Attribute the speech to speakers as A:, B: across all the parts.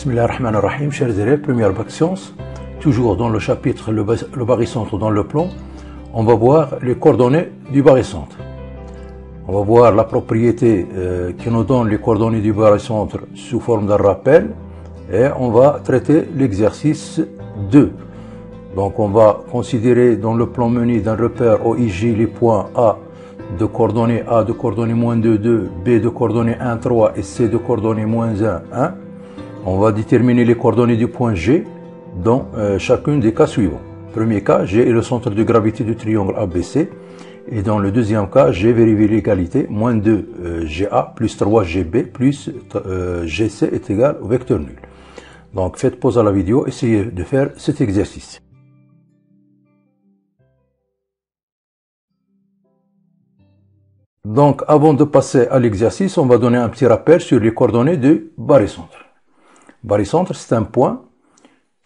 A: Bismillah ar-Rahman ar-Rahim, chers première bac science, toujours dans le chapitre le, barycentre dans le plan, on va voir les coordonnées du barycentre. On va voir la propriété euh, qui nous donne les coordonnées du barycentre sous forme d'un rappel et on va traiter l'exercice 2. Donc on va considérer dans le plan menu d'un repère OIJ les points A de coordonnées A de coordonnées moins 2, 2, B de coordonnées 1, 3 et C de coordonnées moins 1, 1. On va déterminer les coordonnées du point G dans euh, chacune des cas suivants. Premier cas, G est le centre de gravité du triangle ABC. Et dans le deuxième cas, G vérifie l'égalité, moins 2 euh, GA plus 3 GB plus euh, GC est égal au vecteur nul. Donc faites pause à la vidéo, essayez de faire cet exercice. Donc avant de passer à l'exercice, on va donner un petit rappel sur les coordonnées du barycentre barycentre, c'est un point.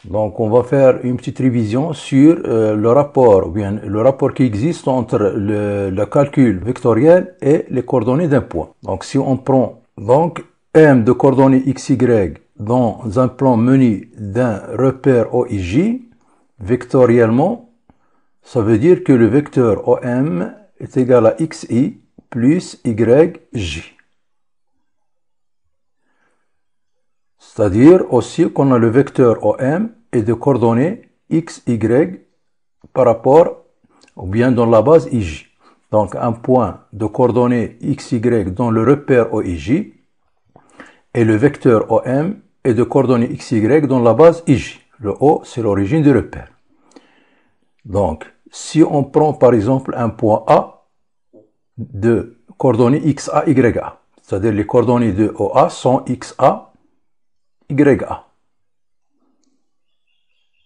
A: Donc on va faire une petite révision sur euh, le rapport, bien le rapport qui existe entre le, calcul vectoriel et les coordonnées d'un point. Donc si on prend donc M de coordonnées x y dans un plan menu d'un repère OIJ, vectoriellement, ça veut dire que le vecteur OM est égal à XI plus YJ. C'est-à-dire aussi qu'on a le vecteur OM et de coordonnées x, y par rapport, ou bien dans la base IJ. Donc un point de coordonnées x, y dans le repère OIJ et le vecteur OM est de coordonnées x, y dans la base IJ. Le O, c'est l'origine du repère. Donc, si on prend par exemple un point A de coordonnées XA, YA, c'est-à-dire les coordonnées de OA sont XA, YA.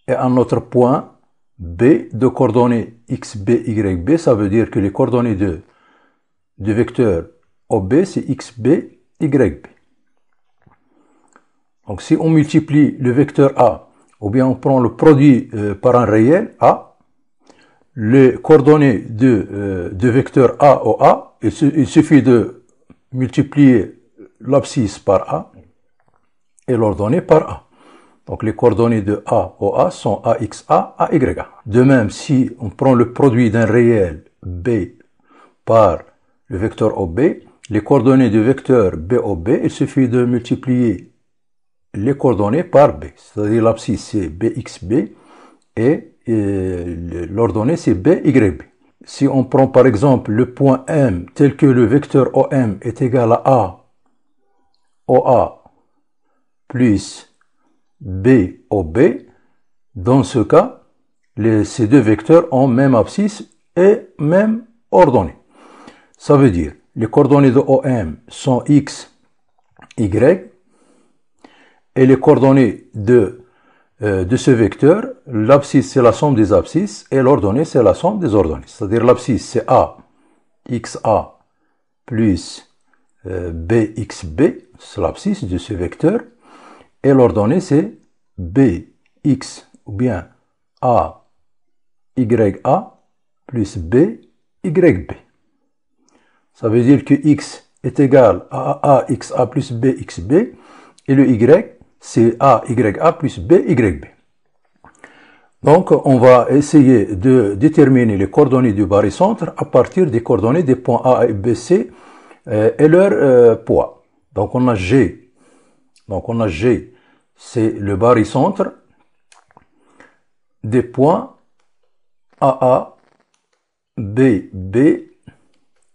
A: Et un autre point, B de coordonnées XB, YB, ça veut dire que les coordonnées de, du vecteur OB, c'est XB, YB. Donc si on multiplie le vecteur A, ou bien on prend le produit euh, par un réel, A, les coordonnées de, euh, de vecteur A au A, il suffit de multiplier l'abscisse par A, et l'ordonnée par A. Donc les coordonnées de A au A sont AXA, AY. De même, si on prend le produit d'un réel B par le vecteur OB, les coordonnées du vecteur B, B, il suffit de multiplier les coordonnées par B. C'est-à-dire l'abscisse c'est BXB et, et l'ordonnée c'est BYB. Si on prend par exemple le point M tel que le vecteur OM est égal à A, OA plus B, BOB. Dans ce cas, ces deux vecteurs ont même abscisse et même ordonnée. Ça veut dire les coordonnées de OM sont X, Y et les coordonnées de, euh, de ce vecteur, l'abscisse c'est la somme des abscisses et l'ordonnée c'est la somme des ordonnées. C'est-à-dire l'abscisse c'est A, XA plus euh, B, BXB, c'est l'abscisse de ce vecteur, et l'ordonnée, c'est B, X, ou bien A, Y, A, plus B, Y, B. Ça veut dire que X est égal à A, X, A, plus B, X, B. Et le Y, c'est A, Y, A, plus B, Y, B. Donc, on va essayer de déterminer les coordonnées du barycentre à partir des coordonnées des points A et B, C euh, et leur euh, poids. Donc, on a G donc on a G, c'est le barycentre des points AA, B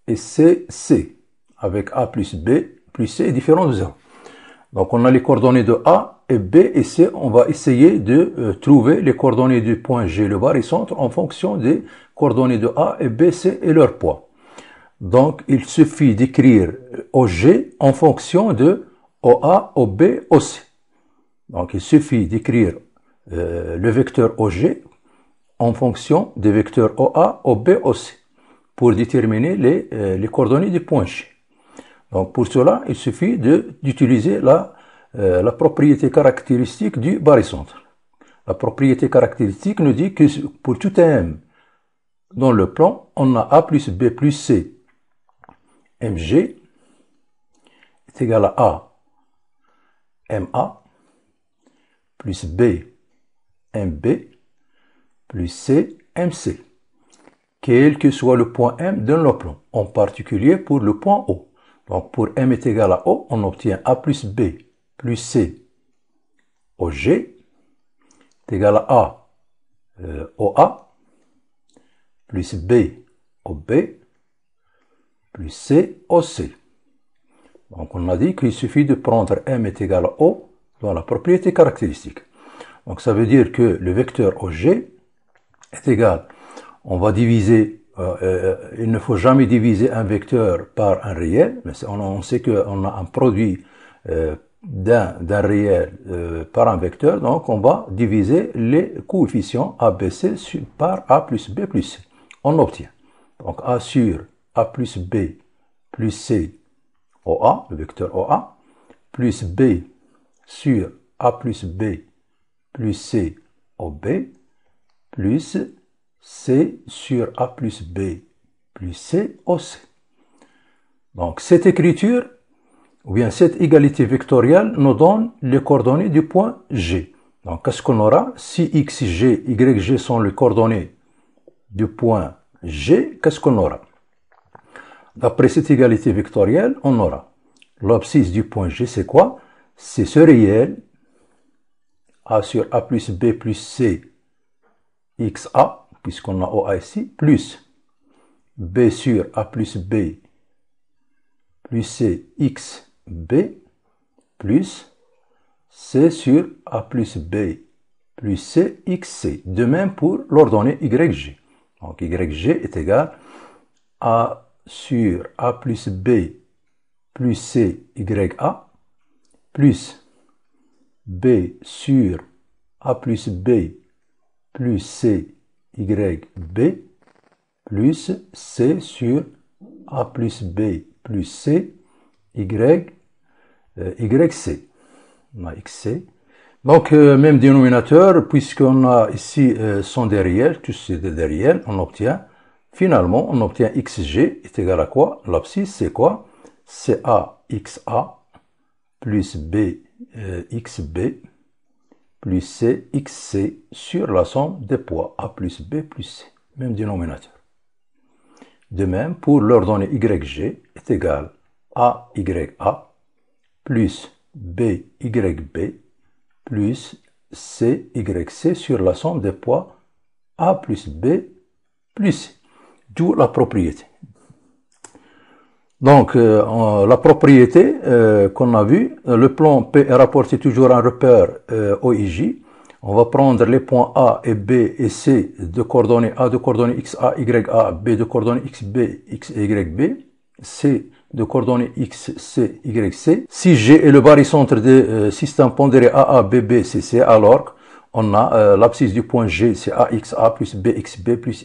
A: et C. avec A plus B plus C différents de 0. Donc on a les coordonnées de A et B et C. On va essayer de euh, trouver les coordonnées du point G, le barycentre, en fonction des coordonnées de A et B, C et leur poids. Donc il suffit d'écrire OG euh, en fonction de OA, OB, OC. Donc il suffit d'écrire euh, le vecteur OG en fonction des vecteurs OA, OB, OC pour déterminer euh, les, coordonnées du point G. Donc pour cela, il suffit d'utiliser la, euh, la propriété caractéristique du barycentre. La propriété caractéristique nous dit que pour tout M dans le plan, on a A plus B plus C. MG est égal à A MA plus B MB plus C MC, quel que soit le point M d'un plan, en particulier pour le point O. Donc pour M est égal à O, on obtient A plus B plus C OG est égal à A OA euh, plus B OB plus C OC. Donc on a dit qu'il suffit de prendre M est égal à O dans la propriété caractéristique. Donc ça veut dire que le vecteur OG est égal. On va diviser, euh, euh, il ne faut jamais diviser un vecteur par un réel, mais on, sait qu'on a un produit euh, d'un réel par un vecteur, donc on va diviser les coefficients ABC par A plus B plus C. On obtient. Donc A sur A plus B plus C OA, le vecteur OA, plus B sur A plus B plus C B, plus C sur A plus B plus C OC. Donc cette écriture, ou bien cette égalité vectorielle, nous donne les coordonnées du point G. Donc qu'est-ce qu'on aura Si X, G, Y, G sont les coordonnées du point G, qu'est-ce qu'on aura D'après cette égalité vectorielle, on aura l'abscisse du point G, c'est quoi C'est ce réel A sur A plus B plus C XA, puisqu'on a OA ici, plus B sur A plus B plus C b plus C sur A plus B plus C XC. De même pour l'ordonnée YG. Donc YG est égal à sur A plus B plus C, Y, A, plus B sur A plus B plus C, Y, B, plus C sur A plus B plus C, Y, euh, y c. On a c Donc, euh, même dénominateur, puisqu'on a ici euh, son derrière tous ces derrière, on obtient Finalement, on obtient xg est égal à quoi L'abscisse, c'est quoi C'est AXA plus BXB euh, plus CXC sur la somme des poids A plus B plus C, même dénominateur. De même, pour l'ordonnée YG est égal à AYA plus BYB plus CYC sur la somme des poids A plus B plus C d'où la propriété. Donc euh, la propriété euh, qu'on a vue, euh, le plan P est rapporté toujours à un repère OIJ. On va prendre les points A et B et C de coordonnées A de coordonnées XA, YA, B de coordonnées XB, X YB, C de coordonnées X, C, Y, C. Si G est le barycentre des systèmes pondérés B, C, C, alors on a euh, l'abscisse du point G, c'est AXA plus BXB plus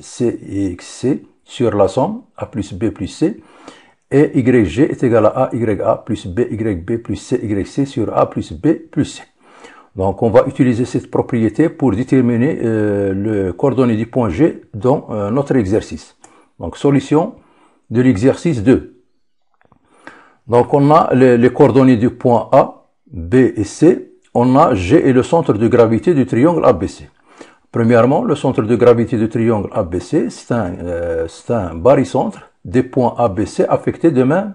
A: CXC euh, sur la somme A plus B plus C. Et YG est égal à AYA plus BYB plus CYC sur A plus B plus C. Donc on va utiliser cette propriété pour déterminer les euh, le du point G dans notre exercice. Donc solution de l'exercice 2. Donc on a les coordonnées du point A, B et C on a G et le centre de gravité du triangle ABC. Premièrement, le centre de gravité du triangle ABC, c'est un, euh, un barycentre des points ABC affectés de même,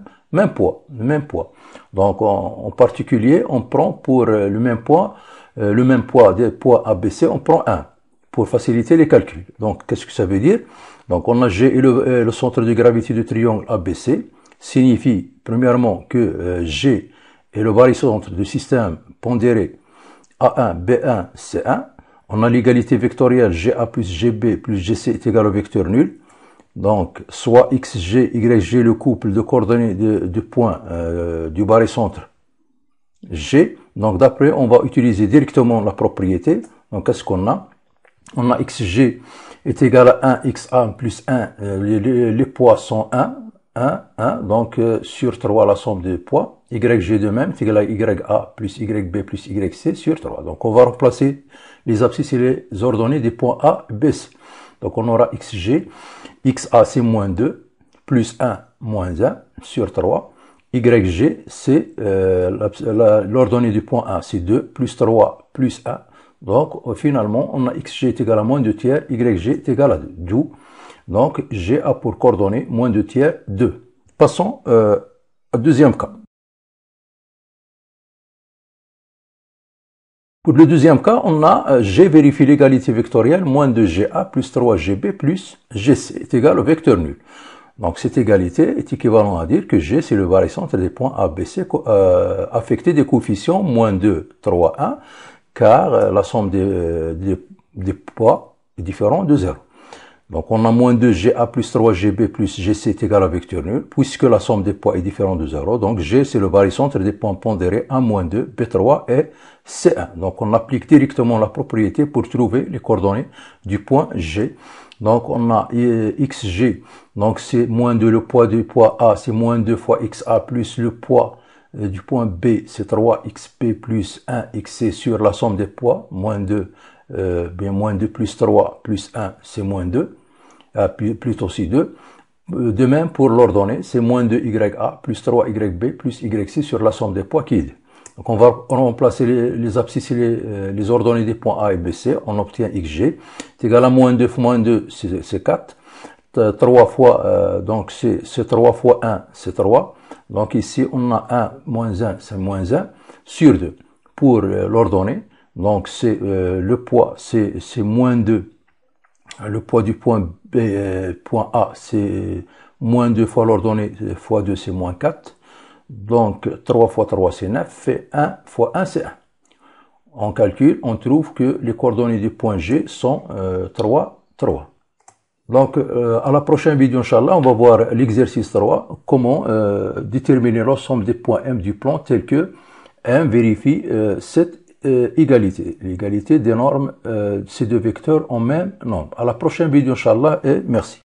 A: poids, même poids. Donc, en, particulier, on prend pour euh, le même poids, euh, le même poids des poids ABC, on prend 1 pour faciliter les calculs. Donc, qu'est-ce que ça veut dire Donc, on a G et le, euh, centre de gravité du triangle ABC signifie, premièrement, que G et le barycentre du système pondéré A1, B1, C1, on a l'égalité vectorielle GA plus GB plus GC est égal au vecteur nul. Donc, soit XG, YG, le couple de coordonnées de points euh, du barycentre G. Donc, d'après, on va utiliser directement la propriété. Donc, qu'est-ce qu'on a On a XG est égal à 1, XA plus 1. Euh, les, poids sont 1, 1, 1. Donc, euh, sur 3, la somme des poids. YG de même, c'est égal à YA plus YB plus YC sur 3. Donc on va remplacer les abscisses et les ordonnées des points A, B, Donc on aura XG, XA c'est moins 2, plus 1, moins 1 sur 3. YG c'est l'ordonnée du point A, c'est 2, plus 3, plus 1. Donc euh, finalement on a XG est égal à moins 2 tiers, YG est égal à 2. donc G a pour coordonnées, moins 2 tiers, 2. Passons euh, au deuxième cas. Pour le deuxième cas, on a euh, G vérifie l'égalité vectorielle, moins 2GA plus 3GB plus GC est égal au vecteur nul. Donc cette égalité est équivalente à dire que G c'est le entre des points ABC euh, affectés des coefficients moins 2, 3, 1, car euh, la somme des, euh, des, des poids est différente de 0. Donc on a moins 2GA plus 3GB plus GC est égal à vecteur nul, puisque la somme des poids est différente de 0. Donc G, c'est le barycentre des points pondérés 1 moins 2, B3 et C1. Donc on applique directement la propriété pour trouver les coordonnées du point G. Donc on a euh, XG, donc c'est moins 2, le poids du poids A, c'est moins 2 fois XA plus le poids euh, du point B, c'est 3XP plus 1XC sur la somme des poids, moins 2, euh, bien moins 2 plus 3 plus 1, c'est moins 2 plutôt euh, plus aussi 2. Euh, de même, pour l'ordonnée, c'est moins 2YA plus 3YB plus y sur la somme des poids qui Donc on va remplacer les, abscisses euh, les, ordonnées des points A et B, C. On obtient XG. C'est égal à moins 2 fois moins 2, c'est 4. 3 fois, donc c'est 3 fois 1, c'est 3. Donc ici, on a 1 moins 1, c'est moins 1, sur 2. Pour l'ordonnée, donc c'est le poids, c'est moins 2, le poids du point, B, euh, point A, c'est moins 2 fois l'ordonnée, fois 2, c'est moins 4. Donc 3 fois 3, c'est 9, fait 1 fois 1, c'est 1. On calcule, on trouve que les coordonnées du point G sont 3, euh, 3. Donc, euh, à la prochaine vidéo, Inch'Allah, on va voir l'exercice 3, comment déterminer l'ensemble des points M du plan tel que M vérifie 7 euh, égalité. L'égalité des normes, euh, ces deux vecteurs ont même nombre. À la prochaine vidéo, Inch'Allah, et merci.